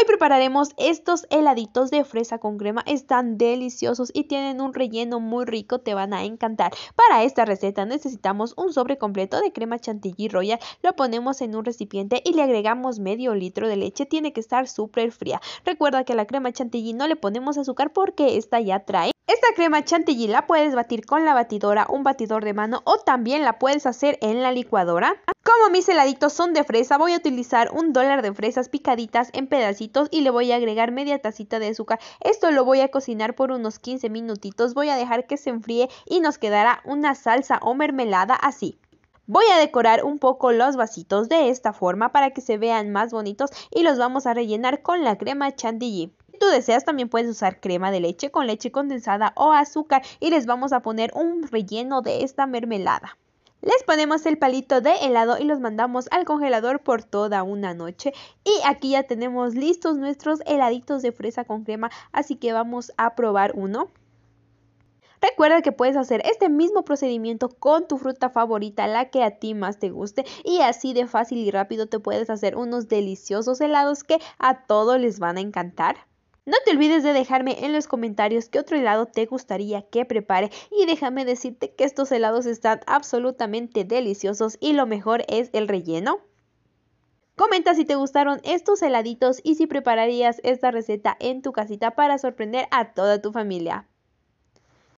Hoy prepararemos estos heladitos de fresa con crema. Están deliciosos y tienen un relleno muy rico, te van a encantar. Para esta receta necesitamos un sobre completo de crema chantilly royal. Lo ponemos en un recipiente y le agregamos medio litro de leche. Tiene que estar súper fría. Recuerda que a la crema chantilly no le ponemos azúcar porque esta ya trae. Esta crema chantilly la puedes batir con la batidora, un batidor de mano o también la puedes hacer en la licuadora. Como mis heladitos son de fresa, voy a utilizar un dólar de fresas picaditas en pedacitos y le voy a agregar media tacita de azúcar. Esto lo voy a cocinar por unos 15 minutitos, voy a dejar que se enfríe y nos quedará una salsa o mermelada así. Voy a decorar un poco los vasitos de esta forma para que se vean más bonitos y los vamos a rellenar con la crema chantilly. Si tú deseas también puedes usar crema de leche con leche condensada o azúcar y les vamos a poner un relleno de esta mermelada. Les ponemos el palito de helado y los mandamos al congelador por toda una noche. Y aquí ya tenemos listos nuestros heladitos de fresa con crema, así que vamos a probar uno. Recuerda que puedes hacer este mismo procedimiento con tu fruta favorita, la que a ti más te guste, y así de fácil y rápido te puedes hacer unos deliciosos helados que a todos les van a encantar. No te olvides de dejarme en los comentarios qué otro helado te gustaría que prepare y déjame decirte que estos helados están absolutamente deliciosos y lo mejor es el relleno. Comenta si te gustaron estos heladitos y si prepararías esta receta en tu casita para sorprender a toda tu familia.